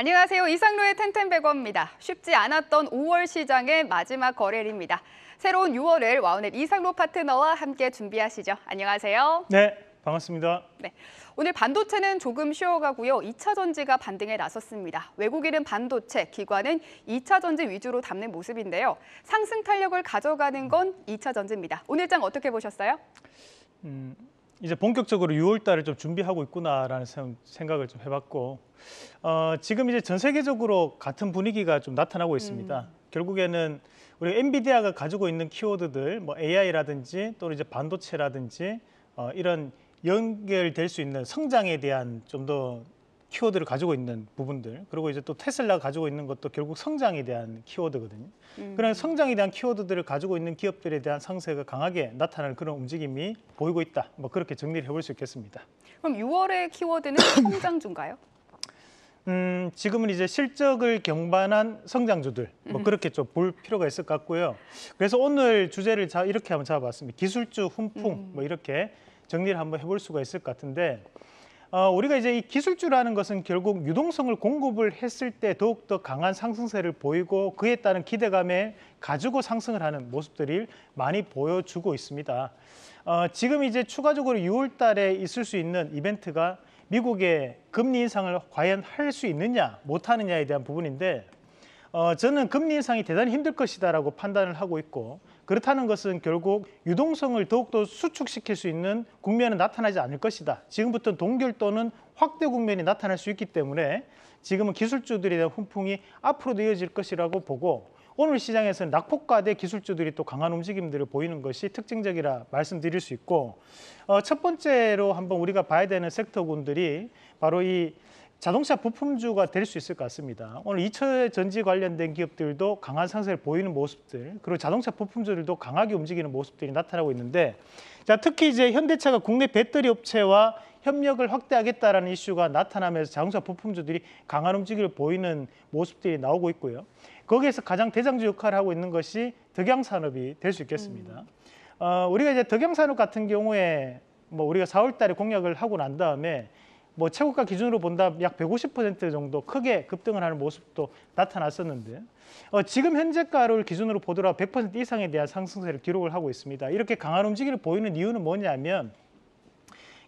안녕하세요. 이상로의 텐텐백어입니다. 쉽지 않았던 5월 시장의 마지막 거래일입니다. 새로운 6월을 와우넷 이상로 파트너와 함께 준비하시죠. 안녕하세요. 네, 반갑습니다. 네. 오늘 반도체는 조금 쉬어가고요. 2차 전지가 반등에 나섰습니다. 외국인은 반도체, 기관은 2차 전지 위주로 담는 모습인데요. 상승 탄력을 가져가는 건 2차 전지입니다. 오늘 장 어떻게 보셨어요? 음, 이제 본격적으로 6월달을 좀 준비하고 있구나라는 생각을 좀 해봤고 어, 지금 이제 전 세계적으로 같은 분위기가 좀 나타나고 있습니다. 음. 결국에는 우리 엔비디아가 가지고 있는 키워드들, 뭐 AI라든지 또는 이제 반도체라든지 어, 이런 연결될 수 있는 성장에 대한 좀더 키워드를 가지고 있는 부분들 그리고 이제 또 테슬라가 가지고 있는 것도 결국 성장에 대한 키워드거든요. 음. 그런 성장에 대한 키워드들을 가지고 있는 기업들에 대한 상세가 강하게 나타날 그런 움직임이 보이고 있다. 뭐 그렇게 정리를 해볼 수 있겠습니다. 그럼 6월의 키워드는 성장주인가요? 음, 지금은 이제 실적을 경반한 성장주들 뭐 음. 그렇게 좀 볼 필요가 있을 것 같고요. 그래서 오늘 주제를 자, 이렇게 한번 잡아봤습니다. 기술주 훈풍 음. 뭐 이렇게 정리를 한번 해볼 수가 있을 것 같은데 어, 우리가 이제 이 기술주라는 것은 결국 유동성을 공급을 했을 때 더욱더 강한 상승세를 보이고 그에 따른 기대감에 가지고 상승을 하는 모습들을 많이 보여주고 있습니다. 어, 지금 이제 추가적으로 6월 달에 있을 수 있는 이벤트가 미국의 금리 인상을 과연 할 수 있느냐 못하느냐에 대한 부분인데 어, 저는 금리 인상이 대단히 힘들 것이다라고 판단을 하고 있고 그렇다는 것은 결국 유동성을 더욱더 수축시킬 수 있는 국면은 나타나지 않을 것이다. 지금부터 동결 또는 확대 국면이 나타날 수 있기 때문에 지금은 기술주들에 대한 훈풍이 앞으로도 이어질 것이라고 보고 오늘 시장에서는 낙폭과대 기술주들이 또 강한 움직임들을 보이는 것이 특징적이라 말씀드릴 수 있고 어, 첫 번째로 한번 우리가 봐야 되는 섹터군들이 바로 이 자동차 부품주가 될 수 있을 것 같습니다. 오늘 2차 전지 관련된 기업들도 강한 상세를 보이는 모습들, 그리고 자동차 부품주들도 강하게 움직이는 모습들이 나타나고 있는데, 자, 특히 이제 현대차가 국내 배터리 업체와 협력을 확대하겠다라는 이슈가 나타나면서 자동차 부품주들이 강한 움직임을 보이는 모습들이 나오고 있고요. 거기에서 가장 대장주 역할을 하고 있는 것이 덕양산업이 될 수 있겠습니다. 음. 어, 우리가 이제 덕양산업 같은 경우에 뭐 우리가 4월 달에 공약을 하고 난 다음에 뭐 최고가 기준으로 본다 약 150% 정도 크게 급등을 하는 모습도 나타났었는데 어, 지금 현재가를 기준으로 보더라도 100% 이상에 대한 상승세를 기록을 하고 있습니다. 이렇게 강한 움직임을 보이는 이유는 뭐냐면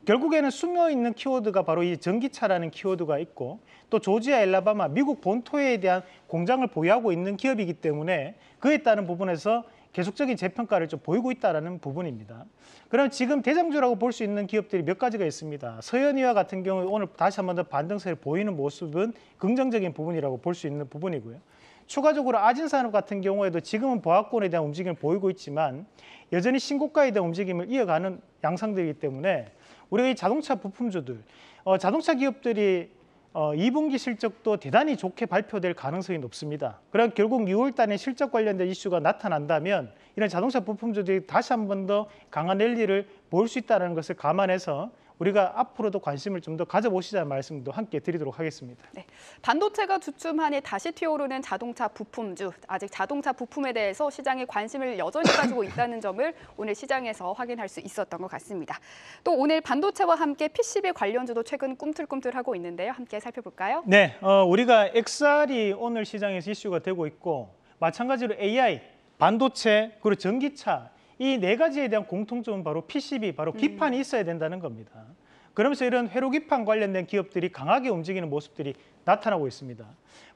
결국에는 숨어 있는 키워드가 바로 이 전기차라는 키워드가 있고 또 조지아, 엘라바마, 미국 본토에 대한 공장을 보유하고 있는 기업이기 때문에 그에 따른 부분에서 계속적인 재평가를 좀 보이고 있다는 부분입니다. 그럼 지금 대장주라고 볼 수 있는 기업들이 몇 가지가 있습니다. 서현이와 같은 경우 오늘 다시 한번 더 반등세를 보이는 모습은 긍정적인 부분이라고 볼 수 있는 부분이고요. 추가적으로 아진산업 같은 경우에도 지금은 보합권에 대한 움직임을 보이고 있지만 여전히 신고가에 대한 움직임을 이어가는 양상들이기 때문에 우리가 이 자동차 부품주들, 어, 자동차 기업들이 어, 2분기 실적도 대단히 좋게 발표될 가능성이 높습니다. 그럼 결국 6월 달에 실적 관련된 이슈가 나타난다면 이런 자동차 부품주들이 다시 한번 더 강한 랠리를 볼 수 있다는 것을 감안해서 우리가 앞으로도 관심을 좀 더 가져보시자는 말씀도 함께 드리도록 하겠습니다. 네. 반도체가 주춤하니 다시 튀어오르는 자동차 부품주, 아직 자동차 부품에 대해서 시장이 관심을 여전히 가지고 있다는 점을 오늘 시장에서 확인할 수 있었던 것 같습니다. 또 오늘 반도체와 함께 PCB 관련주도 최근 꿈틀꿈틀하고 있는데요. 함께 살펴볼까요? 네, 어, 우리가 XR이 오늘 시장에서 이슈가 되고 있고 마찬가지로 AI, 반도체, 그리고 전기차 이네 가지에 대한 공통점은 바로 PCB, 바로 기판이 음. 있어야 된다는 겁니다. 그러면서 이런 회로 기판 관련된 기업들이 강하게 움직이는 모습들이 나타나고 있습니다.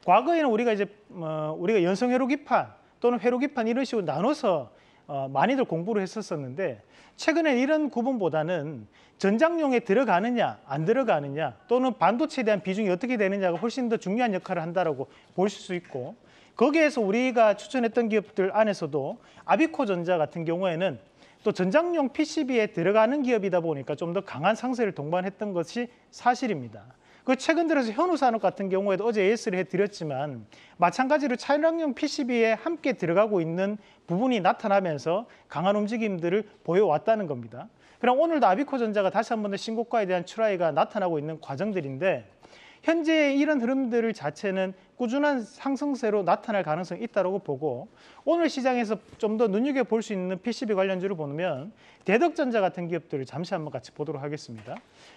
과거에는 우리가 이제 어, 우리가 연성 회로 기판 또는 회로 기판 이런 식으로 나눠서 어, 많이들 공부를 했었었는데 최근에 이런 구분보다는 전장용에 들어가느냐 안 들어가느냐 또는 반도체에 대한 비중이 어떻게 되느냐가 훨씬 더 중요한 역할을 한다라고 볼 수 있고 거기에서 우리가 추천했던 기업들 안에서도 아비코전자 같은 경우에는 또 전장용 PCB에 들어가는 기업이다 보니까 좀 더 강한 상세를 동반했던 것이 사실입니다. 그 최근 들어서 현우산업 같은 경우에도 어제 AS를 해드렸지만 마찬가지로 차량용 PCB에 함께 들어가고 있는 부분이 나타나면서 강한 움직임들을 보여왔다는 겁니다. 그럼 오늘도 아비코전자가 다시 한 번 더 신고가에 대한 출하위가 나타나고 있는 과정들인데 현재 이런 흐름들 을 자체는 꾸준한 상승세로 나타날 가능성이 있다고 보고 오늘 시장에서 좀 더 눈여겨볼 수 있는 PCB 관련주를 보면 대덕전자 같은 기업들을 잠시 한번 같이 보도록 하겠습니다.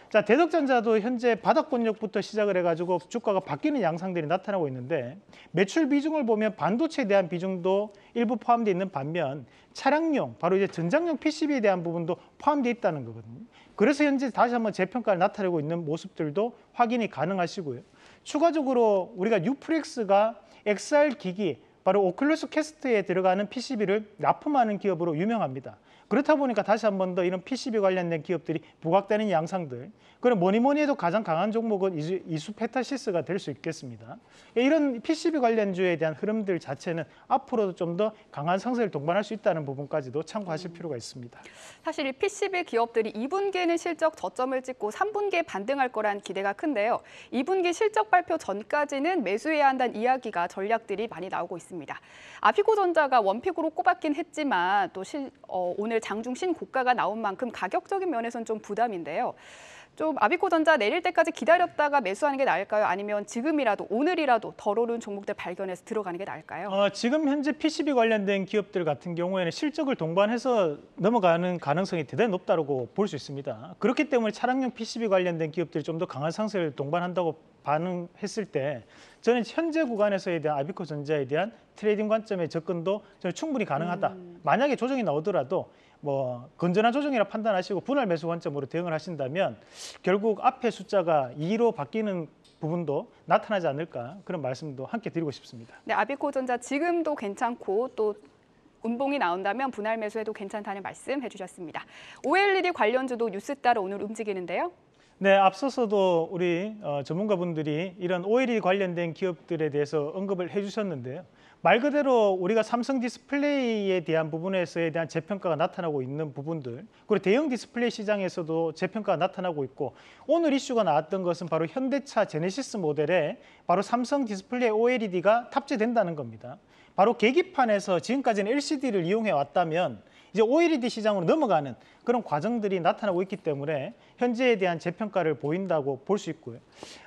자, 대덕전자도 현재 바닥권역부터 시작을 해가지고 주가가 바뀌는 양상들이 나타나고 있는데 매출 비중을 보면 반도체에 대한 비중도 일부 포함되어 있는 반면 차량용, 바로 이제 전장용 PCB에 대한 부분도 포함되어 있다는 거거든요. 그래서 현재 다시 한번 재평가를 나타내고 있는 모습들도 확인이 가능하시고요. 추가적으로 우리가 뉴프렉스가 XR 기기, 바로 오클루스 캐스트에 들어가는 PCB를 납품하는 기업으로 유명합니다. 그렇다 보니까 다시 한 번 더 이런 PCB 관련된 기업들이 부각되는 양상들 그리고 뭐니 뭐니 해도 가장 강한 종목은 이수, 이수 페타시스가 될 수 있겠습니다. 이런 PCB 관련주에 대한 흐름들 자체는 앞으로도 좀 더 강한 상세를 동반할 수 있다는 부분까지도 참고하실 음. 필요가 있습니다. 사실 이 PCB 기업들이 2분기에는 실적 저점을 찍고 3분기에 반등할 거란 기대가 큰데요. 2분기 실적 발표 전까지는 매수해야 한다는 이야기가 전략들이 많이 나오고 있습니다. 아피코전자가 원픽으로 꼽았긴 했지만 또 실, 어, 오늘 오늘 장중 신고가가 나온 만큼 가격적인 면에서는 좀 부담인데요. 좀 아비코전자 내릴 때까지 기다렸다가 매수하는 게 나을까요? 아니면 지금이라도 오늘이라도 덜 오른 종목들 발견해서 들어가는 게 나을까요? 어, 지금 현재 PCB 관련된 기업들 같은 경우에는 실적을 동반해서 넘어가는 가능성이 대단히 높다고 볼 수 있습니다. 그렇기 때문에 차량용 PCB 관련된 기업들이 좀 더 강한 상세를 동반한다고 반응했을 때 저는 현재 구간에서에 대한 아비코 전자에 대한 트레이딩 관점의 접근도 저는 충분히 가능하다. 음. 만약에 조정이 나오더라도 뭐 건전한 조정이라 판단하시고 분할 매수 관점으로 대응을 하신다면 결국 앞에 숫자가 2로 바뀌는 부분도 나타나지 않을까 그런 말씀도 함께 드리고 싶습니다. 네, 아비코전자 지금도 괜찮고 또 운봉이 나온다면 분할 매수해도 괜찮다는 말씀 해주셨습니다. OLED 관련주도 뉴스 따라 오늘 움직이는데요. 네, 앞서서도 우리 어, 전문가분들이 이런 OLED 관련된 기업들에 대해서 언급을 해주셨는데요. 말 그대로 우리가 삼성 디스플레이에 대한 부분에서에 대한 재평가가 나타나고 있는 부분들 그리고 대형 디스플레이 시장에서도 재평가가 나타나고 있고 오늘 이슈가 나왔던 것은 바로 현대차 제네시스 모델에 바로 삼성 디스플레이 OLED가 탑재된다는 겁니다. 바로 계기판에서 지금까지는 LCD를 이용해 왔다면 이제 OLED 시장으로 넘어가는 그런 과정들이 나타나고 있기 때문에 현재에 대한 재평가를 보인다고 볼 수 있고요.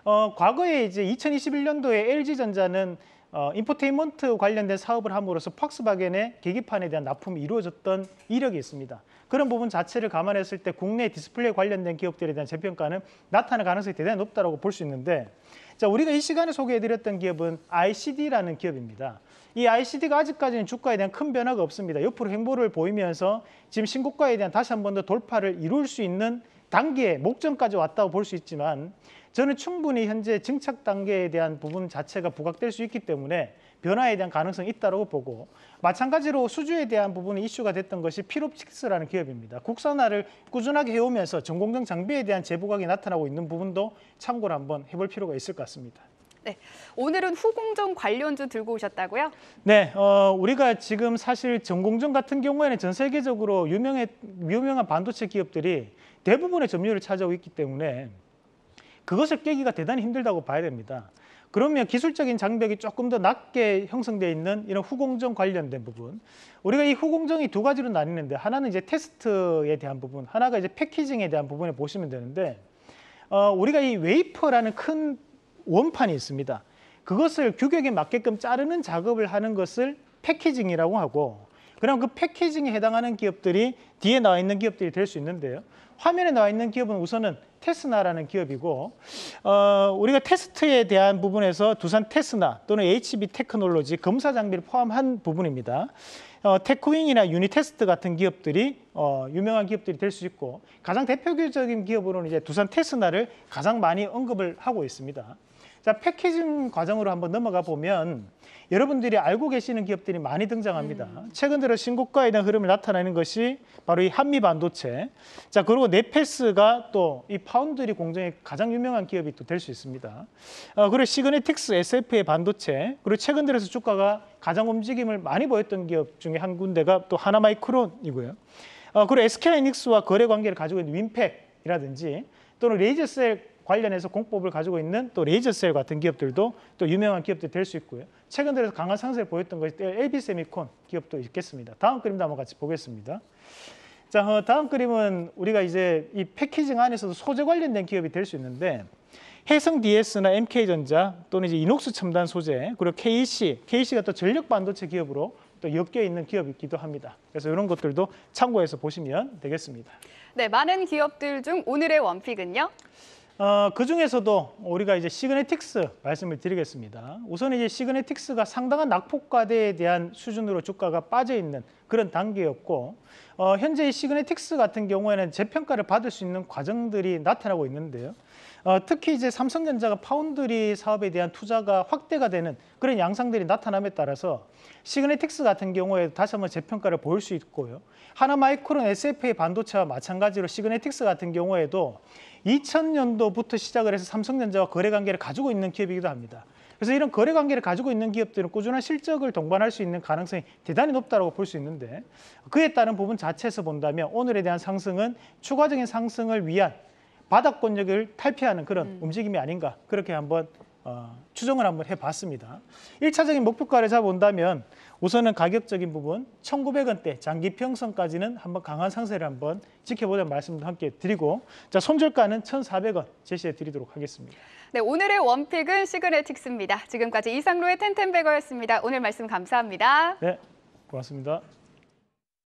어, 과거에 이제 2021년도에 LG전자는 어, 인포테인먼트 관련된 사업을 함으로써 폭스바겐의 계기판에 대한 납품이 이루어졌던 이력이 있습니다. 그런 부분 자체를 감안했을 때 국내 디스플레이 관련된 기업들에 대한 재평가는 나타날 가능성이 대단히 높다고 볼 수 있는데 자, 우리가 이 시간에 소개해드렸던 기업은 ICD라는 기업입니다. 이 ICD가 아직까지는 주가에 대한 큰 변화가 없습니다. 옆으로 행보를 보이면서 지금 신고가에 대한 다시 한 번 더 돌파를 이룰 수 있는 단계, 목전까지 왔다고 볼 수 있지만 저는 충분히 현재 증착 단계에 대한 부분 자체가 부각될 수 있기 때문에 변화에 대한 가능성이 있다고 보고 마찬가지로 수주에 대한 부분이 이슈가 됐던 것이 피롭틱스라는 기업입니다. 국산화를 꾸준하게 해오면서 전공정 장비에 대한 재부각이 나타나고 있는 부분도 참고를 한번 해볼 필요가 있을 것 같습니다. 네, 오늘은 후공정 관련주 들고 오셨다고요? 네, 어, 우리가 지금 사실 전공정 같은 경우에는 전 세계적으로 유명해, 유명한 반도체 기업들이 대부분의 점유율을 차지하고 있기 때문에 그것을 깨기가 대단히 힘들다고 봐야 됩니다. 그러면 기술적인 장벽이 조금 더 낮게 형성돼 있는 이런 후공정 관련된 부분. 우리가 이 후공정이 두 가지로 나뉘는데 하나는 이제 테스트에 대한 부분, 하나가 이제 패키징에 대한 부분에 보시면 되는데 어, 우리가 이 웨이퍼라는 큰 원판이 있습니다. 그것을 규격에 맞게끔 자르는 작업을 하는 것을 패키징이라고 하고 그럼 그 패키징에 해당하는 기업들이 뒤에 나와 있는 기업들이 될 수 있는데요. 화면에 나와 있는 기업은 우선은 테스나라는 기업이고 어, 우리가 테스트에 대한 부분에서 두산 테스나 또는 HB 테크놀로지 검사 장비를 포함한 부분입니다. 어, 테크윙이나 유니테스트 같은 기업들이 어, 유명한 기업들이 될 수 있고 가장 대표적인 기업으로는 이제 두산 테스나를 가장 많이 언급을 하고 있습니다. 자, 패키징 과정으로 한번 넘어가 보면 여러분들이 알고 계시는 기업들이 많이 등장합니다. 음. 최근 들어 신고가에 대한 흐름을 나타내는 것이 바로 이 한미 반도체. 자, 그리고 네페스가또 이 파운드리 공정의 가장 유명한 기업이 또 될 수 있습니다. 어, 그리고 시그네틱스 SF의 반도체. 그리고 최근 들어서 주가가 가장 움직임을 많이 보였던 기업 중에 한 군데가 또 하나마이크론이고요. 어, 그리고 SK하이닉스와 거래 관계를 가지고 있는 윈팩이라든지 또는 레이저셀 관련해서 공법을 가지고 있는 또 레이저셀 같은 기업들도 또 유명한 기업들이 될수 있고요. 최근 들어서 강한 상세를 보였던 것이 LB세미콘 기업도 있겠습니다. 다음 그림도 한번 같이 보겠습니다. 자, 어, 다음 그림은 우리가 이제 이 패키징 안에서도 소재 관련된 기업이 될 수 있는데 해성 DS나 MK전자 또는 이제 이녹스 첨단 소재 그리고 KC, KC가 또 전력 반도체 기업으로 또 엮여 있는 기업이기도 합니다. 그래서 이런 것들도 참고해서 보시면 되겠습니다. 네, 많은 기업들 중 오늘의 원픽은요? 어, 그 중에서도 우리가 이제 시그네틱스 말씀을 드리겠습니다. 우선 이제 시그네틱스가 상당한 낙폭과대에 대한 수준으로 주가가 빠져 있는 그런 단계였고 어, 현재 시그네틱스 같은 경우에는 재평가를 받을 수 있는 과정들이 나타나고 있는데요. 어, 특히 이제 삼성전자가 파운드리 사업에 대한 투자가 확대가 되는 그런 양상들이 나타남에 따라서 시그네틱스 같은 경우에 다시 한번 재평가를 보일 수 있고요. 하나마이크론 SFA 반도체와 마찬가지로 시그네틱스 같은 경우에도 2000년도부터 시작을 해서 삼성전자와 거래 관계를 가지고 있는 기업이기도 합니다. 그래서 이런 거래 관계를 가지고 있는 기업들은 꾸준한 실적을 동반할 수 있는 가능성이 대단히 높다고 볼 수 있는데 그에 따른 부분 자체에서 본다면 오늘에 대한 상승은 추가적인 상승을 위한 바닥 권역을 탈피하는 그런 음. 움직임이 아닌가 그렇게 한번 어, 추정을 한번 해봤습니다. 1차적인 목표가를 잡아본다면 우선은 가격적인 부분 1,900원대 장기 평선까지는 한번 강한 상세를 한번 지켜보자는 말씀도 함께 드리고 자 손절가는 1,400원 제시해 드리도록 하겠습니다. 네 오늘의 원픽은 시그네틱스입니다. 지금까지 이상로의 텐텐베거였습니다. 오늘 말씀 감사합니다. 네 고맙습니다.